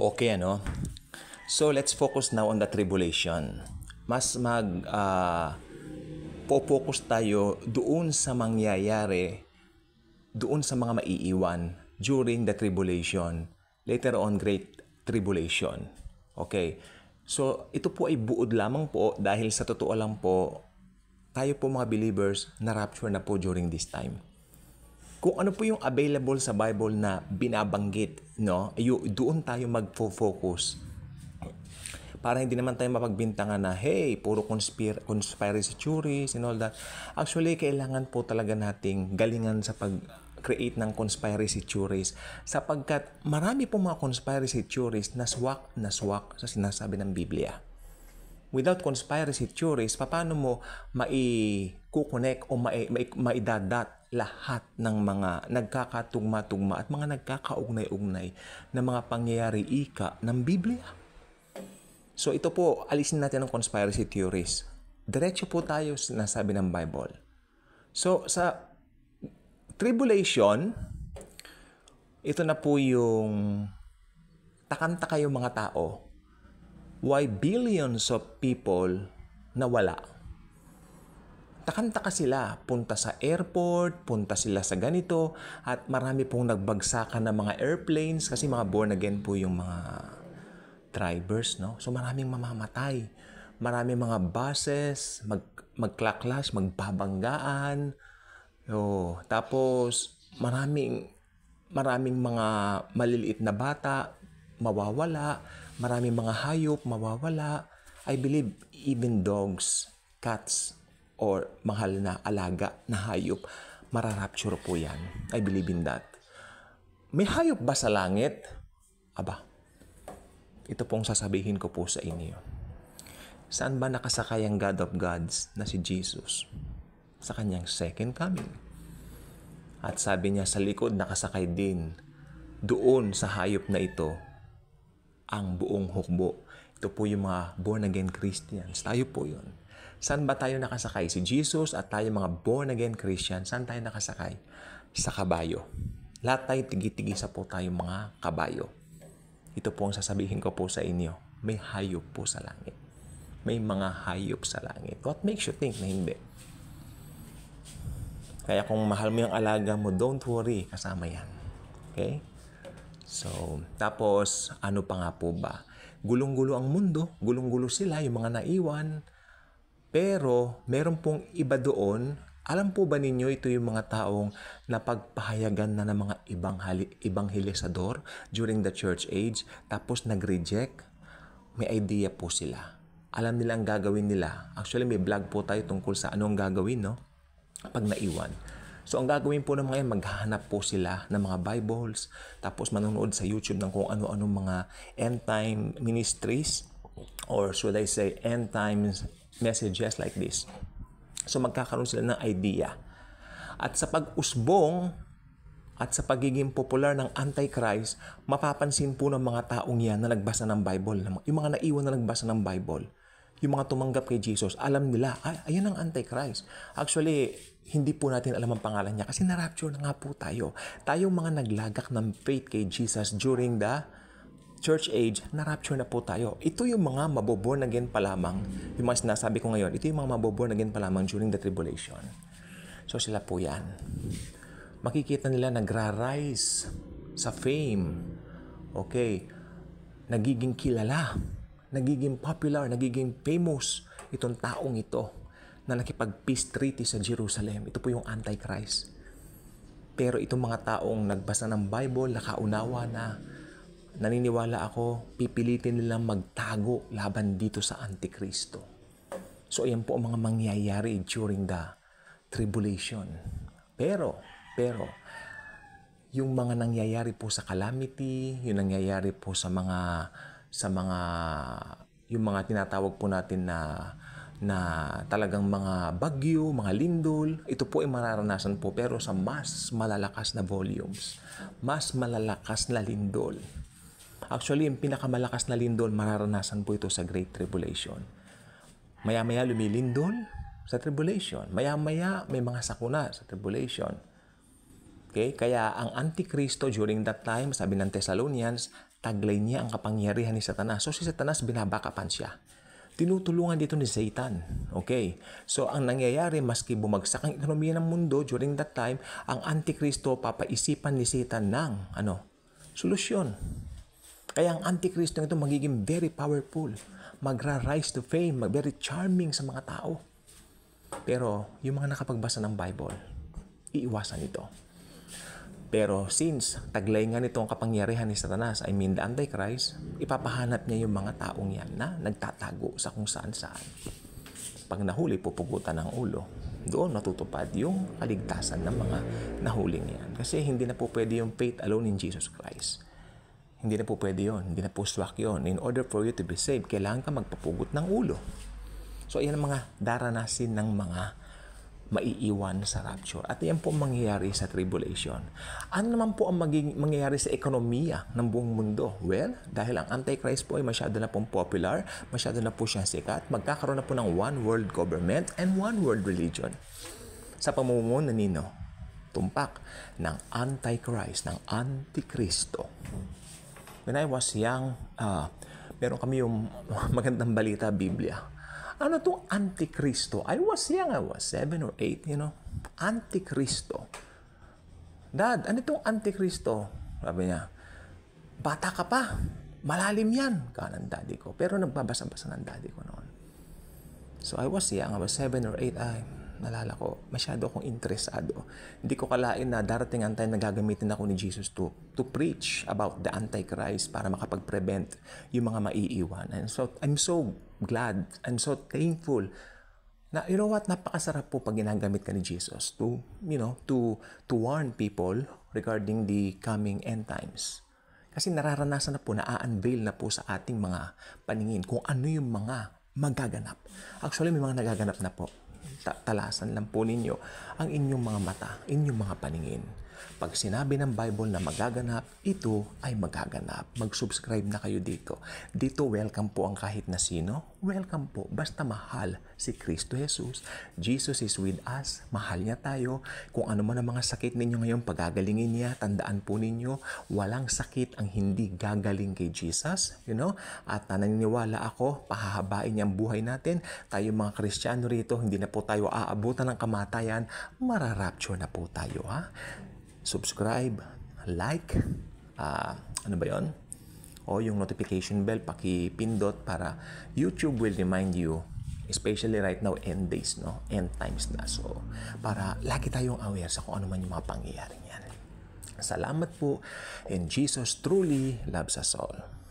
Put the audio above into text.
Okay, ano? So, let's focus now on the tribulation. Mas mag... Uh, ah, po-focus tayo doon sa mangyayari, doon sa mga maiiwan during the tribulation. Later on, great tribulation. Okay. So, ito po ay buod lamang po dahil sa totoo lang po, tayo po mga believers, na rapture na po during this time kung ano po yung available sa Bible na binabanggit, no? Yung, doon tayo magfo-focus. Para hindi naman tayo mapagbintangan na, hey, puro conspir- conspiracy theories and all that. Actually, kailangan po talaga nating galingan sa pag create ng conspiracy theories sapagkat marami pong mga conspiracy theories na swak na swak sa sinasabi ng Biblia without conspiracy theories, paano mo mai-connect o maidadat lahat ng mga nagkakatugma-tugma at mga nagkakaugnay-ugnay na mga pangyayari ika ng Biblia. So ito po, alisin natin ang conspiracy theories. Diretso po tayo na sabi ng Bible. So sa tribulation, ito na po yung takanta kayo mga tao why billions of people nawala takanta ka sila. Punta sa airport, punta sila sa ganito, at marami pong nagbagsakan ng mga airplanes kasi mga born again po yung mga drivers, no? So maraming mamamatay. Maraming mga buses, mag, magklaklas, magbabanggaan. So, tapos maraming maraming mga maliliit na bata mawawala, maraming mga hayop mawawala. I believe even dogs, cats, o mahal na alaga na hayop, mararapture po yan. I believe in that. May hayop ba sa langit? Aba, ito pong sasabihin ko po sa inyo. Saan ba nakasakay ang God of Gods na si Jesus? Sa kanyang second coming. At sabi niya sa likod nakasakay din doon sa hayop na ito ang buong hukbo. Ito po yung mga born again Christians. Tayo po yun. Saan ba tayo nakasakay? Si Jesus at tayo mga born-again Christian, saan tayo nakasakay? Sa kabayo. Lahat tayo tigitigisa po tayo mga kabayo. Ito po ang sasabihin ko po sa inyo. May hayop po sa langit. May mga hayop sa langit. What makes you think na hindi? Kaya kung mahal mo yung alaga mo, don't worry, kasama yan. Okay? So, tapos, ano pa nga po ba? Gulong-gulo ang mundo, gulong-gulo sila, yung mga naiwan, pero meron pong iba doon, alam po ba ninyo ito yung mga taong napagpahayagan na ng mga ibang ibang ibanghelisador during the church age tapos nag-reject? May idea po sila. Alam nila ang gagawin nila. Actually, may vlog po tayo tungkol sa anong gagawin, no? Pag naiwan. So ang gagawin po ng mga yan, maghahanap po sila ng mga Bibles, tapos manonood sa YouTube ng kung ano-ano mga end time ministries or should I say end times messages like this. So magkakaroon sila ng idea. At sa pag-usbong at sa pagiging popular ng Antichrist, mapapansin po ng mga taong yan na nagbasa ng Bible. Yung mga naiwan na nagbasa ng Bible, yung mga tumanggap kay Jesus, alam nila, ay, ayan ang Antichrist. Actually, hindi po natin alam ang pangalan niya kasi na-rapture na nga po tayo. Tayong mga naglagak ng faith kay Jesus during the church age, na-rapture na po tayo. Ito yung mga maboborn again pa lamang. Yung mga sinasabi ko ngayon, ito yung mga maboborn again pa lamang during the tribulation. So sila po yan. Makikita nila nagra-rise sa fame. Okay. Nagiging kilala. Nagiging popular. Nagiging famous itong taong ito na nakipag-peace treaty sa Jerusalem. Ito po yung Antichrist. Pero itong mga taong nagbasa ng Bible, nakaunawa na naniniwala ako, pipilitin nilang magtago laban dito sa Antikristo. So, ayan po ang mga mangyayari during the tribulation. Pero, pero, yung mga nangyayari po sa calamity, yung nangyayari po sa mga sa mga yung mga tinatawag po natin na na talagang mga bagyo, mga lindol, ito po ay mararanasan po pero sa mas malalakas na volumes, mas malalakas na lindol. Actually, yung pinakamalakas na lindol, mararanasan po ito sa Great Tribulation. Maya-maya lumilindol sa tribulation. Maya-maya may mga sakuna sa tribulation. Okay? Kaya ang Antikristo during that time, sabi ng Thessalonians, taglay niya ang kapangyarihan ni Satanas. So si Satanas binabakapan siya tinutulungan dito ni Satan. Okay? So, ang nangyayari, maski bumagsak ang ekonomiya ng mundo during that time, ang Antikristo papaisipan ni Satan ng ano, solusyon. Kaya ang Antikristo ito magiging very powerful. Magra-rise to fame, mag very charming sa mga tao. Pero yung mga nakapagbasa ng Bible, iiwasan ito. Pero since taglay nga nito ang kapangyarihan ni Satanas, I mean the Antichrist, ipapahanap niya yung mga taong yan na nagtatago sa kung saan saan. Pag nahuli, pupugutan ng ulo. Doon natutupad yung kaligtasan ng mga nahuling yan. Kasi hindi na po pwede yung faith alone in Jesus Christ hindi na po pwede yun. Hindi na po swak yun. In order for you to be saved, kailangan ka magpapugot ng ulo. So, ayan ang mga daranasin ng mga maiiwan sa rapture. At yan po ang mangyayari sa tribulation. Ano naman po ang maging, mangyayari sa ekonomiya ng buong mundo? Well, dahil ang Antichrist po ay masyado na pong popular, masyado na po siyang sikat, magkakaroon na po ng one world government and one world religion. Sa pamumuno nino, tumpak ng Antichrist, ng Antikristo. When I was young, uh, meron kami yung magandang balita, Biblia. Ano tong Antikristo? I was young, I was 7 or 8, you know. Antikristo. Dad, ano tong Antikristo? Sabi niya, bata ka pa. Malalim yan, kanan daddy ko. Pero nagbabasa-basa ng daddy ko noon. So I was young, I was 7 or 8. I, nalala ko, masyado akong interesado. Hindi ko kalain na darating ang time na gagamitin ako ni Jesus to, to preach about the Antichrist para makapag-prevent yung mga maiiwan. And so, I'm so glad, and so thankful na you know what napakasarap po pag ginagamit ka ni Jesus to you know to to warn people regarding the coming end times kasi nararanasan na po na unveil na po sa ating mga paningin kung ano yung mga magaganap actually may mga nagaganap na po talasan lang po ninyo ang inyong mga mata, inyong mga paningin. Pag sinabi ng Bible na magaganap, ito ay magaganap. Mag-subscribe na kayo dito. Dito welcome po ang kahit na sino. Welcome po. Basta mahal si Kristo Jesus. Jesus is with us. Mahal niya tayo. Kung ano man ang mga sakit ninyo ngayon, pagagalingin niya. Tandaan po ninyo, walang sakit ang hindi gagaling kay Jesus. You know? At naniniwala ako, pahahabain niya ang buhay natin. Tayo mga Kristiyano rito, hindi na po tayo aabutan ng kamatayan. Mararapture na po tayo. Ha? subscribe, like, uh, ano ba yon? O yung notification bell, pakipindot para YouTube will remind you, especially right now, end days, no? End times na. So, para lagi tayong aware sa kung ano man yung mga pangyayari niyan. Salamat po and Jesus truly loves us all.